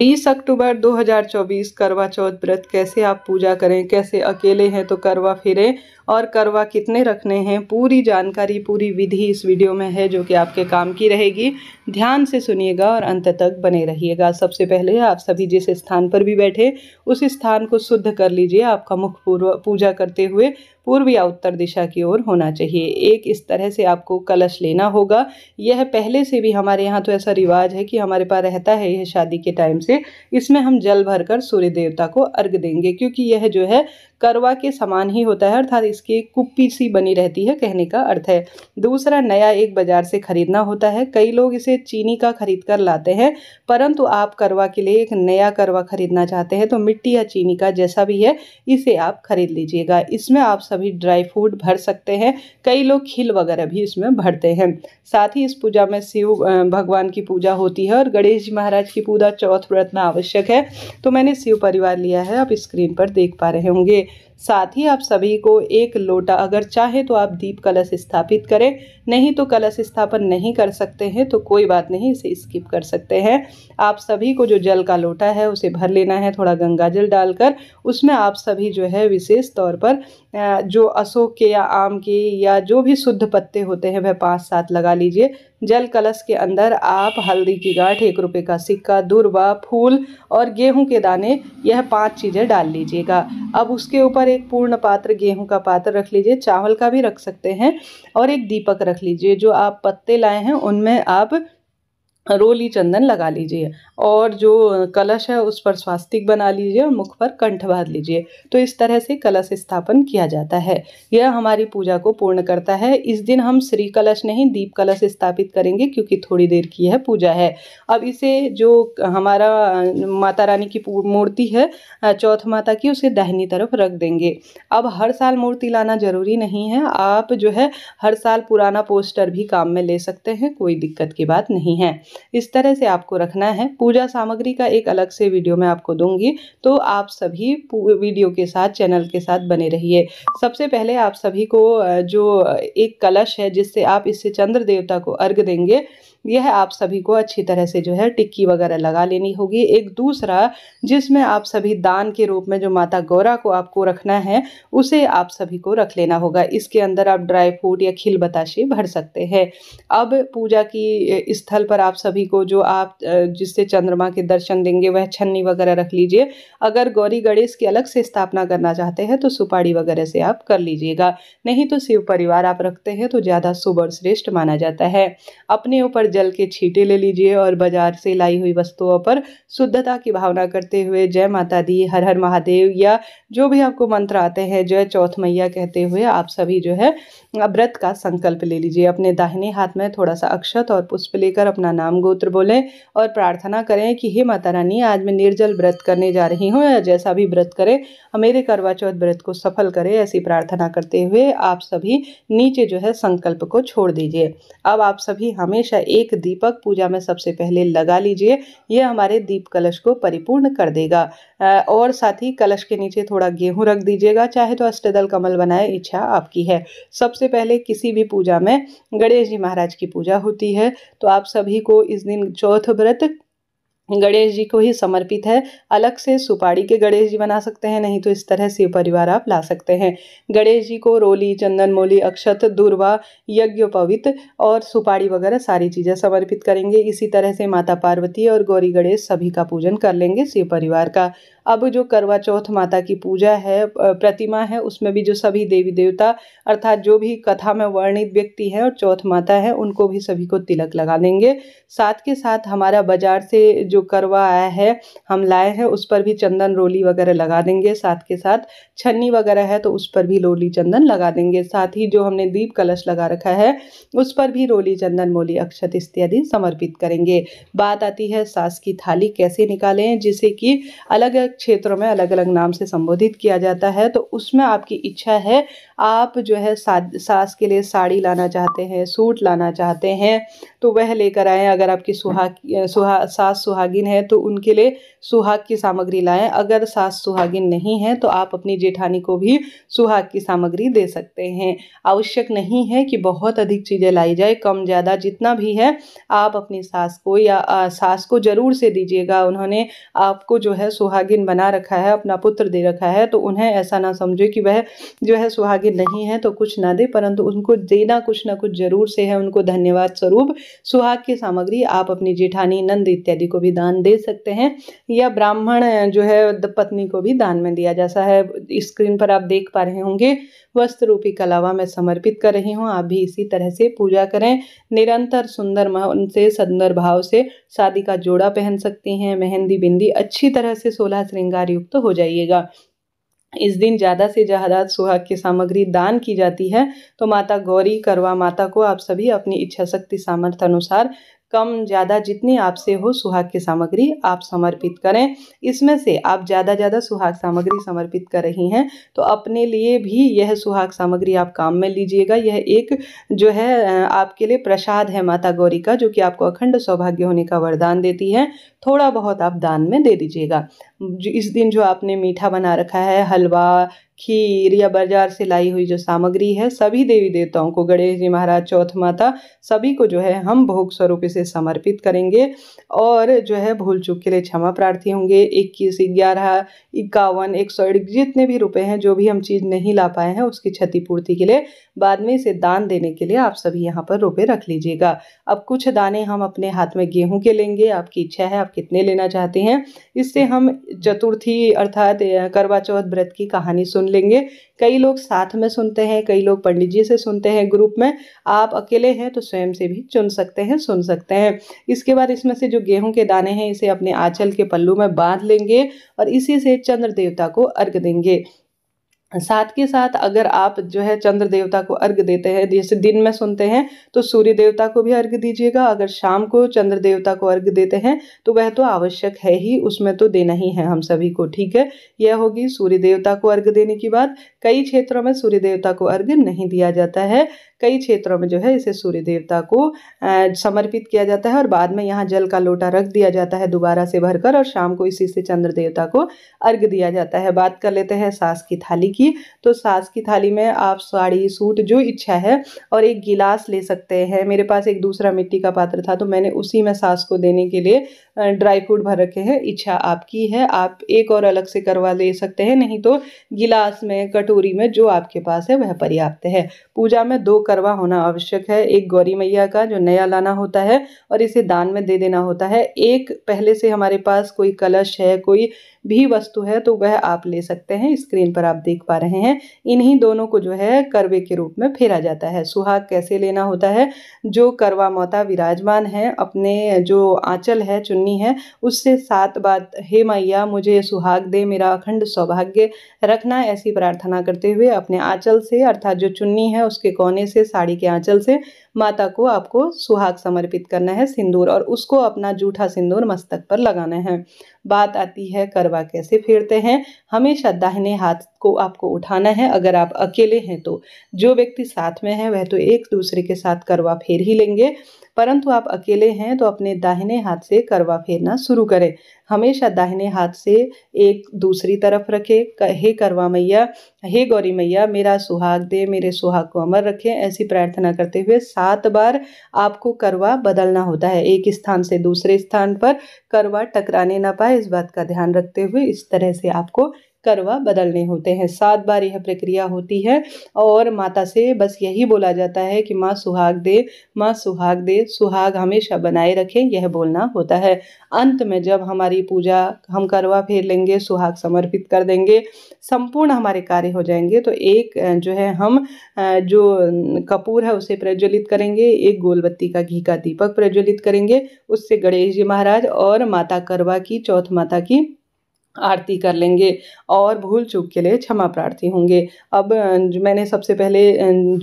तीस अक्टूबर 2024 करवा चौथ व्रत कैसे आप पूजा करें कैसे अकेले हैं तो करवा फिरें और करवा कितने रखने हैं पूरी जानकारी पूरी विधि इस वीडियो में है जो कि आपके काम की रहेगी ध्यान से सुनिएगा और अंत तक बने रहिएगा सबसे पहले आप सभी जिस स्थान पर भी बैठे उस स्थान को शुद्ध कर लीजिए आपका मुख पूर्व पूजा करते हुए पूर्व या उत्तर दिशा की ओर होना चाहिए एक इस तरह से आपको कलश लेना होगा यह पहले से भी हमारे यहाँ तो ऐसा रिवाज है कि हमारे पास रहता है यह शादी के टाइम से इसमें हम जल भरकर सूर्य देवता को अर्घ देंगे क्योंकि यह जो है करवा के समान ही होता है अर्थात इसकी एक कुप्पी सी बनी रहती है कहने का अर्थ है दूसरा नया एक बाजार से खरीदना होता है कई लोग इसे चीनी का खरीद कर लाते हैं परंतु आप करवा के लिए एक नया करवा खरीदना चाहते हैं तो मिट्टी या चीनी का जैसा भी है इसे आप खरीद लीजिएगा इसमें आप सभी ड्राई फ्रूट भर सकते हैं कई लोग खिल वगैरह भी इसमें भरते हैं साथ ही इस पूजा में शिव भगवान की पूजा होती है और गणेश जी महाराज की पूजा चौथ व्रत में आवश्यक है तो मैंने शिव परिवार लिया है आप स्क्रीन पर देख पा रहे होंगे साथ ही आप सभी को एक लोटा अगर चाहे तो आप दीप कलश स्थापित करें नहीं तो कलश स्थापन नहीं कर सकते हैं तो कोई बात नहीं इसे स्किप कर सकते हैं आप सभी को जो जल का लोटा है उसे भर लेना है थोड़ा गंगा जल डालकर उसमें आप सभी जो है विशेष तौर पर जो अशोक के या आम के या जो भी शुद्ध पत्ते होते हैं वह पाँच सात लगा लीजिए जल कलश के अंदर आप हल्दी की गांठ एक रुपये का सिक्का दूरबा फूल और गेहूं के दाने यह पांच चीज़ें डाल लीजिएगा अब उसके ऊपर एक पूर्ण पात्र गेहूं का पात्र रख लीजिए चावल का भी रख सकते हैं और एक दीपक रख लीजिए जो आप पत्ते लाए हैं उनमें आप रोली चंदन लगा लीजिए और जो कलश है उस पर स्वास्तिक बना लीजिए और मुख पर कंठ बांध लीजिए तो इस तरह से कलश स्थापन किया जाता है यह हमारी पूजा को पूर्ण करता है इस दिन हम श्री कलश नहीं दीप कलश स्थापित करेंगे क्योंकि थोड़ी देर की यह पूजा है अब इसे जो हमारा माता रानी की मूर्ति है चौथ माता की उसे दाहिनी तरफ रख देंगे अब हर साल मूर्ति लाना जरूरी नहीं है आप जो है हर साल पुराना पोस्टर भी काम में ले सकते हैं कोई दिक्कत की बात नहीं है इस तरह से आपको रखना है पूजा सामग्री का एक अलग से वीडियो मैं आपको दूंगी तो आप सभी वीडियो के साथ चैनल के साथ बने रहिए सबसे पहले आप सभी को जो एक कलश है जिससे आप इससे चंद्र देवता को अर्घ देंगे यह आप सभी को अच्छी तरह से जो है टिक्की वगैरह लगा लेनी होगी एक दूसरा जिसमें आप सभी दान के रूप में जो माता गौरा को आपको रखना है उसे आप सभी को रख लेना होगा इसके अंदर आप ड्राई फ्रूट या खिल बताशे भर सकते हैं अब पूजा की स्थल पर आप सभी सभी को जो आप जिससे चंद्रमा के दर्शन देंगे वह छन्नी वगैरह रख लीजिए अगर गौरी गणेश की अलग से स्थापना करना चाहते हैं तो सुपाड़ी वगैरह से आप कर लीजिएगा नहीं तो शिव परिवार आप रखते हैं तो ज़्यादा शुभ और श्रेष्ठ माना जाता है अपने ऊपर जल के छीटे ले लीजिए और बाजार से लाई हुई वस्तुओं पर शुद्धता की भावना करते हुए जय माता दी हर हर महादेव या जो भी आपको मंत्र आते हैं जय चौथ मैया कहते हुए आप सभी जो है व्रत का संकल्प ले लीजिए अपने दाहिने हाथ में थोड़ा सा अक्षत और पुष्प लेकर अपना नाम राम गोत्र बोलें और प्रार्थना करें कि हे माता रानी आज मैं निर्जल व्रत करने जा रही हूँ या जैसा भी व्रत करें मेरे करवा चौथ व्रत को सफल करे ऐसी प्रार्थना करते हुए आप सभी नीचे जो है संकल्प को छोड़ दीजिए अब आप सभी हमेशा एक दीपक पूजा में सबसे पहले लगा लीजिए यह हमारे दीप कलश को परिपूर्ण कर देगा और साथ ही कलश के नीचे थोड़ा गेहूँ रख दीजिएगा चाहे तो अष्टदल कमल बनाए इच्छा आपकी है सबसे पहले किसी भी पूजा में गणेश जी महाराज की पूजा होती है तो आप सभी को इस दिन चौथ व्रत गणेश जी को ही समर्पित है अलग से सुपाड़ी के गणेश जी बना सकते हैं नहीं तो इस तरह शिव परिवार आप ला सकते हैं गणेश जी को रोली चंदन मोली अक्षत दूर्वा यज्ञोपवित और सुपाड़ी वगैरह सारी चीज़ें समर्पित करेंगे इसी तरह से माता पार्वती और गौरी गणेश सभी का पूजन कर लेंगे शिव परिवार का अब जो करवा चौथ माता की पूजा है प्रतिमा है उसमें भी जो सभी देवी देवता अर्थात जो भी कथा में वर्णित व्यक्ति है और चौथ माता है उनको भी सभी को तिलक लगा देंगे साथ के साथ हमारा बाजार से जो करवा आया है हम लाए हैं उस पर भी चंदन रोली वगैरह लगा देंगे साथ के साथ छन्नी वगैरह है तो उस पर भी रोली चंदन लगा देंगे साथ ही जो हमने दीप कलश लगा रखा है उस पर भी रोली चंदन मोली अक्षत इत्यादि समर्पित करेंगे बात आती है सास की थाली कैसे निकालें जिसे कि अलग अलग क्षेत्रों में अलग अलग नाम से संबोधित किया जाता है तो उसमें आपकी इच्छा है आप जो है सास के लिए साड़ी लाना चाहते हैं सूट लाना चाहते हैं तो वह लेकर आएँ अगर आपकी सुहाग सुहा सास सुहागिन है तो उनके लिए सुहाग की सामग्री लाएँ अगर सास सुहागिन नहीं है तो आप अपनी जेठानी को भी सुहाग की सामग्री दे सकते हैं आवश्यक नहीं है कि बहुत अधिक चीज़ें लाई जाए कम ज़्यादा जितना भी है आप अपनी सास को या आ, सास को ज़रूर से दीजिएगा उन्होंने आपको जो है सुहागिन दिन बना रखा है अपना पुत्र दे रखा है तो उन्हें ऐसा ना समझे कि वह जो है सुहागिन नहीं है तो कुछ ना दे परंतु उनको देना कुछ ना कुछ जरूर से है उनको धन्यवाद स्वरूप सुहाग की सामग्री आप अपनी जेठानी नंद इत्यादि को भी दान दे सकते हैं या ब्राह्मण जो है पत्नी को भी दान में दिया जाता है स्क्रीन पर आप देख पा रहे होंगे वस्त्र रूपी कलावा मैं समर्पित कर रही हूँ आप भी इसी तरह से पूजा करें निरंतर सुंदर मन से सुंदर भाव से शादी का जोड़ा पहन सकती हैं मेहंदी बिंदी अच्छी तरह से सोलह श्रृंगार युक्त तो हो जाइएगा इस दिन ज़्यादा से ज़्यादा सुहाग की सामग्री दान की जाती है तो माता गौरी करवा माता को आप सभी अपनी इच्छा शक्ति सामर्थ्य अनुसार कम ज़्यादा जितनी आपसे हो सुहाग की सामग्री आप समर्पित करें इसमें से आप ज़्यादा ज़्यादा सुहाग सामग्री समर्पित कर रही हैं तो अपने लिए भी यह सुहाग सामग्री आप काम में लीजिएगा यह एक जो है आपके लिए प्रसाद है माता गौरी का जो कि आपको अखंड सौभाग्य होने का वरदान देती है थोड़ा बहुत आप दान में दे दीजिएगा जो इस दिन जो आपने मीठा बना रखा है हलवा खीर या बाजार से लाई हुई जो सामग्री है सभी देवी देवताओं को गणेश जी महाराज चौथ माता सभी को जो है हम भोग स्वरूप से समर्पित करेंगे और जो है भूल चूक के लिए क्षमा प्रार्थी होंगे इक्कीस ग्यारह इक्यावन एक सौ जितने भी रुपए हैं जो भी हम चीज़ नहीं ला पाए हैं उसकी क्षतिपूर्ति के लिए बाद में इसे दान देने के लिए आप सभी यहाँ पर रुपये रख लीजिएगा अब कुछ दाने हम अपने हाथ में गेहूँ के लेंगे आपकी इच्छा है आप कितने लेना चाहते हैं इससे हम चतुर्थी अर्थात करवा चौथ व्रत की कहानी सुन लेंगे कई लोग साथ में सुनते हैं कई लोग पंडित जी से सुनते हैं ग्रुप में आप अकेले हैं तो स्वयं से भी चुन सकते हैं सुन सकते हैं इसके बाद इसमें से जो गेहूं के दाने हैं इसे अपने आंचल के पल्लू में बांध लेंगे और इसी से चंद्र देवता को अर्घ देंगे साथ के साथ अगर आप जो है चंद्र देवता को अर्घ देते हैं जैसे दिन में सुनते हैं तो सूर्य देवता को भी अर्घ दीजिएगा अगर शाम को चंद्र देवता को अर्घ देते हैं तो वह तो आवश्यक है ही उसमें तो देना ही है हम सभी को ठीक है यह होगी सूर्य देवता को अर्घ देने की बात कई क्षेत्रों में सूर्य देवता को अर्घ नहीं दिया जाता है कई क्षेत्रों में जो है इसे सूर्य देवता को समर्पित किया जाता है और बाद में यहाँ जल का लोटा रख दिया जाता है दोबारा से भरकर और शाम को इसी से चंद्र देवता को अर्घ दिया जाता है बात कर लेते हैं सास की थाली की की तो सास की थाली में आप साड़ी सूट जो इच्छा है और एक गिलास ले सकते हैं मेरे पास एक दूसरा मिट्टी का पात्र था तो मैंने उसी में सास को देने के लिए ड्राई फ्रूट भर रखे हैं इच्छा आपकी है आप एक और अलग से करवा ले सकते हैं नहीं तो गिलास में कटोरी में जो आपके पास है वह पर्याप्त है पूजा में दो करवा होना आवश्यक है एक गौरी मैया का जो नया लाना होता है और इसे दान में दे देना होता है एक पहले से हमारे पास कोई कलश है कोई भी वस्तु है तो वह आप ले सकते हैं स्क्रीन पर आप देख पा रहे हैं इन्हीं दोनों को जो है करवे के रूप में फेरा जाता है सुहाग कैसे लेना होता है जो करवा मोता विराजमान है अपने जो आंचल है चुन्नी है उससे सात बात हे मैया मुझे सुहाग दे मेरा अखंड सौभाग्य रखना ऐसी प्रार्थना करते हुए अपने आंचल से अर्थात जो चुन्नी है उसके कोने से साड़ी के आंचल से माता को आपको सुहाग समर्पित करना है सिंदूर और उसको अपना जूठा सिंदूर मस्तक पर लगाना है बात आती है करवा कैसे फेरते हैं हमेशा दाहिने हाथ को आपको उठाना है अगर आप अकेले हैं तो जो व्यक्ति साथ में है वह तो एक दूसरे के साथ करवा फेर ही लेंगे परंतु आप अकेले हैं तो अपने दाहिने हाथ से करवा फेरना शुरू करें हमेशा दाहिने हाथ से एक दूसरी तरफ रखें हे करवा मैया हे गौरी मैया मेरा सुहाग दे मेरे सुहाग को अमर रखें ऐसी प्रार्थना करते हुए सात बार आपको करवा बदलना होता है एक स्थान से दूसरे स्थान पर करवा टकराने ना पाए इस बात का ध्यान रखते हुए इस तरह से आपको करवा बदलने होते हैं सात बार यह प्रक्रिया होती है और माता से बस यही बोला जाता है कि माँ सुहाग दे माँ सुहाग दे सुहाग हमेशा बनाए रखें यह बोलना होता है अंत में जब हमारी पूजा हम करवा फेर लेंगे सुहाग समर्पित कर देंगे संपूर्ण हमारे कार्य हो जाएंगे तो एक जो है हम जो कपूर है उसे प्रज्वलित करेंगे एक गोलबत्ती का घी का दीपक प्रज्वलित करेंगे उससे गणेश जी महाराज और माता करवा की चौथ माता की आरती कर लेंगे और भूल चूक के लिए क्षमा प्रार्थी होंगे अब मैंने सबसे पहले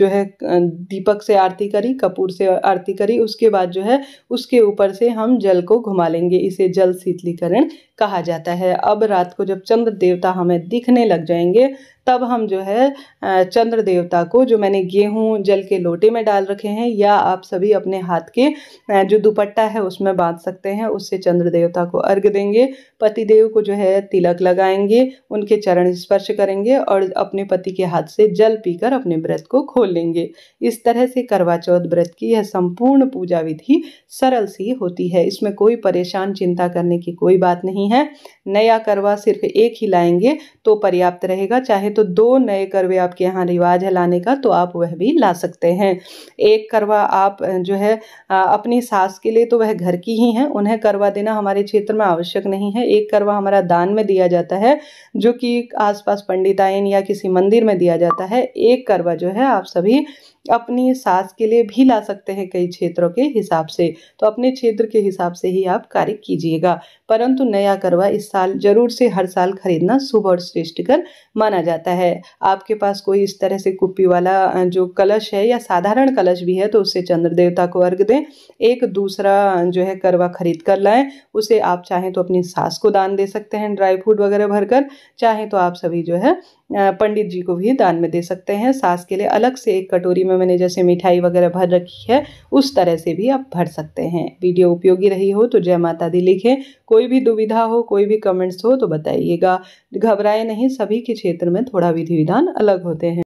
जो है दीपक से आरती करी कपूर से आरती करी उसके बाद जो है उसके ऊपर से हम जल को घुमा लेंगे इसे जल शीतलीकरण कहा जाता है अब रात को जब चंद्र देवता हमें दिखने लग जाएंगे तब हम जो है चंद्र देवता को जो मैंने गेहूँ जल के लोटे में डाल रखे हैं या आप सभी अपने हाथ के जो दुपट्टा है उसमें बांध सकते हैं उससे चंद्र देवता को अर्घ देंगे पति देव को जो है तिलक लगाएंगे उनके चरण स्पर्श करेंगे और अपने पति के हाथ से जल पीकर अपने व्रत को खोल लेंगे इस तरह से करवा चौथ व्रत की यह संपूर्ण पूजा विधि सरल सी होती है इसमें कोई परेशान चिंता करने की कोई बात नहीं है नया करवा सिर्फ एक ही लाएंगे तो पर्याप्त रहेगा चाहे तो दो नए करवे आपके यहाँ रिवाज है लाने का तो आप वह भी ला सकते हैं एक करवा आप जो है अपनी सास के लिए तो वह घर की ही हैं उन्हें करवा देना हमारे क्षेत्र में आवश्यक नहीं है एक करवा हमारा दान में दिया जाता है जो कि आसपास पंडिताइन या किसी मंदिर में दिया जाता है एक करवा जो है आप सभी अपनी सास के लिए भी ला सकते हैं कई क्षेत्रों के हिसाब से तो अपने क्षेत्र के हिसाब से ही आप कार्य कीजिएगा परंतु नया करवा इस साल जरूर से हर साल खरीदना शुभ और श्रेष्ठ कर माना जाता है आपके पास कोई इस तरह से कुप्पी वाला जो कलश है या साधारण कलश भी है तो उससे चंद्र देवता को अर्घ दें एक दूसरा जो है करवा खरीद कर लाएं उसे आप चाहें तो अपनी सास को दान दे सकते हैं ड्राई फ्रूट वगैरह भरकर चाहें तो आप सभी जो है पंडित जी को भी दान में दे सकते हैं सास के लिए अलग से एक कटोरी में मैंने जैसे मिठाई वगैरह भर रखी है उस तरह से भी आप भर सकते हैं वीडियो उपयोगी रही हो तो जय माता दी लिखें कोई भी दुविधा हो कोई भी कमेंट्स हो तो बताइएगा घबराए नहीं सभी के क्षेत्र में थोड़ा विधि विधान अलग होते हैं